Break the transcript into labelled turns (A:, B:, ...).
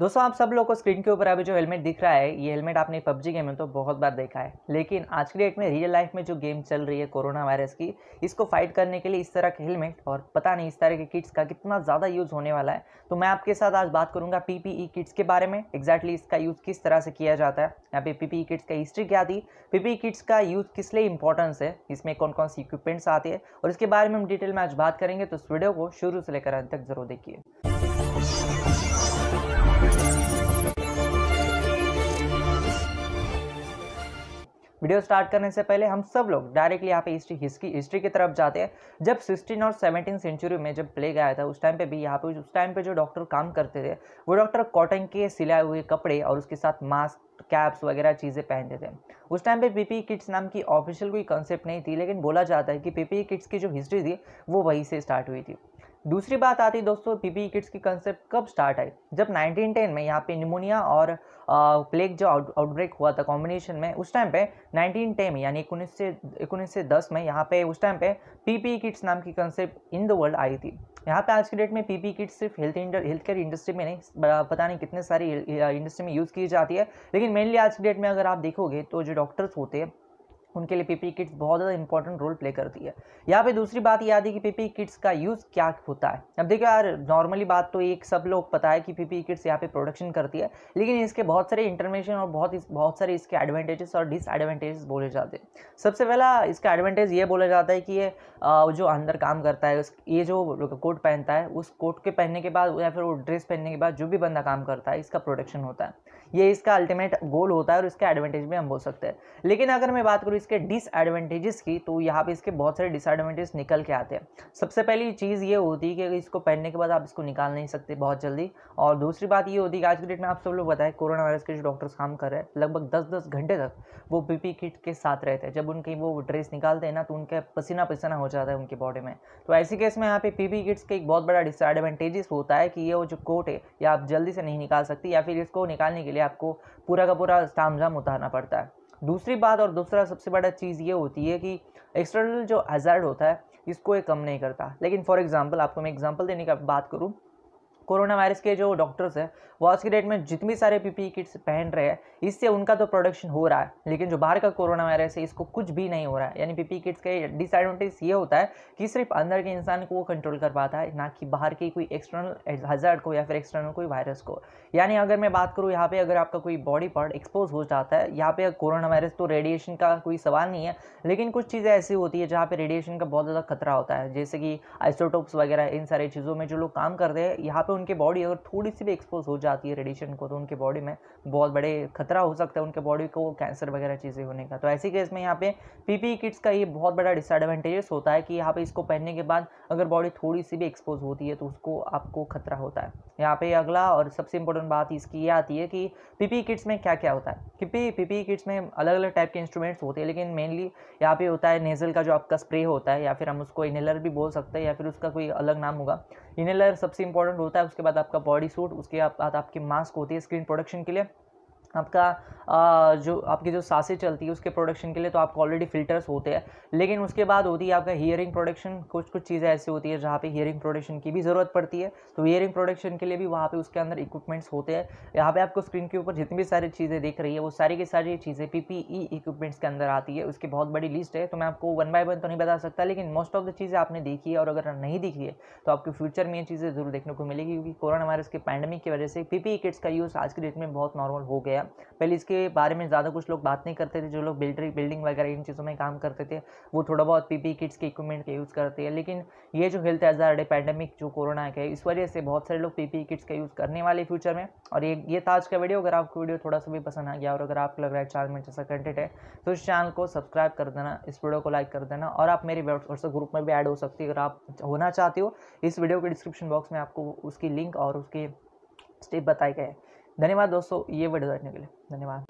A: दोस्तों आप सब लोग को स्क्रीन के ऊपर अभी जो हेलमेट दिख रहा है ये हेलमेट आपने पबजी गेम में तो बहुत बार देखा है लेकिन आज के डेट में रियल लाइफ में जो गेम चल रही है कोरोना वायरस की इसको फाइट करने के लिए इस तरह के हेलमेट और पता नहीं इस तरह के किट्स का कितना ज़्यादा यूज़ होने वाला है तो मैं आपके साथ आज बात करूँगा पी किट्स के बारे में एग्जैक्टली इसका यूज़ किस तरह से किया जाता है यहाँ पे पी किट्स e का हिस्ट्री क्या थी पीपीई किट्स e का यूज़ किस लिए इंपॉर्टेंस है इसमें कौन कौन से इक्विपमेंट्स आती है और इसके बारे में हम डिटेल में आज बात करेंगे तो इस वीडियो को शुरू से लेकर अंत तक जरूर देखिए वीडियो स्टार्ट करने से पहले हम सब लोग डायरेक्टली यहाँ पे हिस्ट्री हिस्ट्री हिस्ट्री की तरफ जाते हैं जब सिक्सटीन और सेवनटीन सेंचुरी में जब प्लेग आया था उस टाइम पे भी यहाँ पे उस टाइम पे जो डॉक्टर काम करते थे वो डॉक्टर कॉटन के सिलाए हुए कपड़े और उसके साथ मास्क कैप्स वगैरह चीज़ें पहनते थे उस टाइम पे पीपी किट्स e नाम की ऑफिशियल कोई कंसेप्ट नहीं थी लेकिन बोला जाता है कि पीपी किट्स e की जो हिस्ट्री थी वो वहीं से स्टार्ट हुई थी दूसरी बात आती है दोस्तों पीपी किट्स e की कंसेप्ट कब स्टार्ट आई जब 1910 में यहाँ पे निमोनिया और प्लेग जो आउटब्रेक हुआ था कॉम्बिनेशन में उस टाइम पे 1910 में यानी उन्नीस से उन्नीस से दस में यहाँ पे उस टाइम पे पीपी किट्स e नाम की कंसेप्ट इन द वर्ल्ड आई थी यहाँ पे आज के डेट में पीपी किट e सिर्फ हेल्थ हेल्थ केयर इंडस्ट्री में नहीं पता नहीं कितने सारी इंडस्ट्री में यूज़ की जाती है लेकिन मेनली आज के डेट में अगर आप देखोगे तो जो डॉक्टर्स होते हैं उनके लिए पीपी किट्स बहुत ज़्यादा इंपॉर्टेंट रोल प्ले करती है यहाँ पे दूसरी बात याद है कि पीपी किट्स का यूज़ क्या होता है अब देखिए यार नॉर्मली बात तो एक सब लोग पता है कि पीपी किट्स यहाँ पे प्रोडक्शन करती है लेकिन इसके बहुत सारे इंटरमेशन और बहुत इस, बहुत सारे इसके एडवांटेजेस और डिसएडवांटेजेस बोले जाते हैं सबसे पहला इसका एडवांटेज ये बोला जाता है कि ये जो अंदर काम करता है ये जो कोट पहनता है उस कोट के पहनने के बाद या फिर वो ड्रेस पहनने के बाद जो भी बंदा काम करता है इसका प्रोटेक्शन होता है ये इसका अल्टीमेट गोल होता है और इसके एडवांटेज भी हम बोल सकते हैं लेकिन अगर मैं बात करूँ इसके डिसएडवांटेजेस की तो यहाँ पे इसके बहुत सारे डिसएडवांटेज निकल के आते हैं सबसे पहली चीज़ ये होती है कि इसको पहनने के बाद आप इसको निकाल नहीं सकते बहुत जल्दी और दूसरी बात ये होती है कि आज के डेट में आप सब लोग बताएं कोरोना वायरस के जो डॉक्टर्स काम कर रहे हैं लगभग दस दस घंटे तक वो पी किट के साथ रहते हैं जब उनकी वो ड्रेस निकालते हैं ना तो उनका पसीना पसीना हो हो जाता है उनके बॉडी में तो ऐसे केस में यहाँ पे पीबी किट्स के एक बहुत बड़ा डिसएडवांटेजेस होता है कि ये वो जो कोट है या आप जल्दी से नहीं निकाल सकती या फिर इसको निकालने के लिए आपको पूरा का पूरा ताम झाम उतारना पड़ता है दूसरी बात और दूसरा सबसे बड़ा चीज़ ये होती है कि एक्सटर्नल जो हजार्ड होता है इसको ये कम नहीं करता लेकिन फॉर एग्जाम्पल आपको मैं एग्जाम्पल देने का बात करूँ कोरोना वायरस के जो डॉक्टर्स हैं वो आज की डेट में जितनी सारे पीपीई किट्स पहन रहे हैं इससे उनका तो प्रोडक्शन हो रहा है लेकिन जो बाहर का कोरोना वायरस है इसको कुछ भी नहीं हो रहा है यानी पीपीई किट्स का डिसएडवांटेज ये होता है कि सिर्फ अंदर के इंसान को वो कंट्रोल कर पाता है ना कि बाहर के कोई एक्सटर्नल हजार्ड को या फिर एक्सटर्नल कोई वायरस को यानी अगर मैं बात करूँ यहाँ पे अगर आपका कोई बॉडी पार्ट एक्सपोज हो जाता है यहाँ पे कोरोना वायरस तो रेडिएशन का कोई सवाल नहीं है लेकिन कुछ चीज़ें ऐसी होती है जहाँ पे रेडिएशन का बहुत ज़्यादा खतरा होता है जैसे कि आइसोटोप्स वगैरह इन सारी चीज़ों में जो लोग काम करते हैं यहाँ पे उनके बॉडी अगर थोड़ी सी भी एक्सपोज हो जाती है रेडिएशन को तो उनके बॉडी में बहुत बड़े खतरा हो सकता है उनके बॉडी को कैंसर वगैरह चीज़ें होने का तो ऐसी केस में यहाँ पे पीपी किट्स e का ये बहुत बड़ा डिसएडवांटेजेस होता है कि यहाँ पे इसको पहनने के बाद अगर बॉडी थोड़ी सी भी एक्सपोज होती है तो उसको आपको खतरा होता है यहाँ पे अगला और सबसे इंपॉर्टेंट बात इसकी ये आती है कि पीपी किट्स e में क्या क्या होता है पीपी पीपी किट्स में अलग अलग टाइप के इंस्ट्रूमेंट्स होते हैं लेकिन मेनली यहाँ पे होता है नेजल का जो आपका स्प्रे होता है या फिर हम उसको इनहेलर भी बोल सकते हैं या फिर उसका कोई अलग नाम होगा इनहेलर सबसे इंपॉर्टेंट होता है उसके बाद आपका बॉडी सूट उसके बाद आप, आपके मास्क होती है स्क्रीन प्रोडक्शन के लिए आपका जो आपकी जो सांसें चलती है उसके प्रोडक्शन के लिए तो आपको ऑलरेडी फिल्टर्स होते हैं लेकिन उसके बाद होती है आपका हियरिंग प्रोडक्शन कुछ कुछ चीज़ें ऐसी होती है जहाँ पे हियरिंग प्रोडक्शन की भी ज़रूरत पड़ती है तो हियरिंग प्रोडक्शन के लिए भी वहाँ पे उसके अंदर इक्विपमेंट्स होते हैं यहाँ पे आपको स्क्रीन के ऊपर जितनी भी सारी चीज़ें देख रही है वो सारी की सारी चीज़ें पी इक्विपमेंट्स e के अंदर आती है उसकी बहुत बड़ी लिस्ट है तो मैं आपको वन बाय वन तो नहीं बता सकता लेकिन मोस्ट ऑफ द चीज़ें आपने देखी है और अगर नहीं देखी है तो आपके फ्यूचर में ये चीज़ें ज़रूर देखने को मिलेगी क्योंकि कोरोना वायरस के पैंडमिक की वजह से पीपीई किट्स e का यूज़ आज के डेट में बहुत नॉर्मल हो गया पहले इसके बारे में ज़्यादा कुछ लोग बात नहीं करते थे जो लोग बिल्डरी बिल्डिंग वगैरह इन चीज़ों में काम करते थे वो थोड़ा बहुत पी किट्स के इक्विपमेंट का यूज़ करते हैं लेकिन ये जो हेल्थ एजार्ड है पैंडमिक जो कोरोना का है इस वजह से बहुत सारे लोग पी किट्स का यूज़ करने वाले फ्यूचर में और ये ये था आज का वीडियो अगर आपको वीडियो थोड़ा सा भी पसंद आ गया और अगर आपको लग रहा है चार मिनट जैसा कंटेंट है तो इस चैनल को सब्सक्राइब कर देना इस वीडियो को लाइक कर देना और आप मेरे व्हाट्सएप ग्रुप में भी ऐड हो सकती है अगर आप होना चाहते हो इस वीडियो के डिस्क्रिप्शन बॉक्स में आपको उसकी लिंक और उसके स्टेप बताए गए धन्यवाद दोस्तों ये वीडियो देखने के लिए धन्यवाद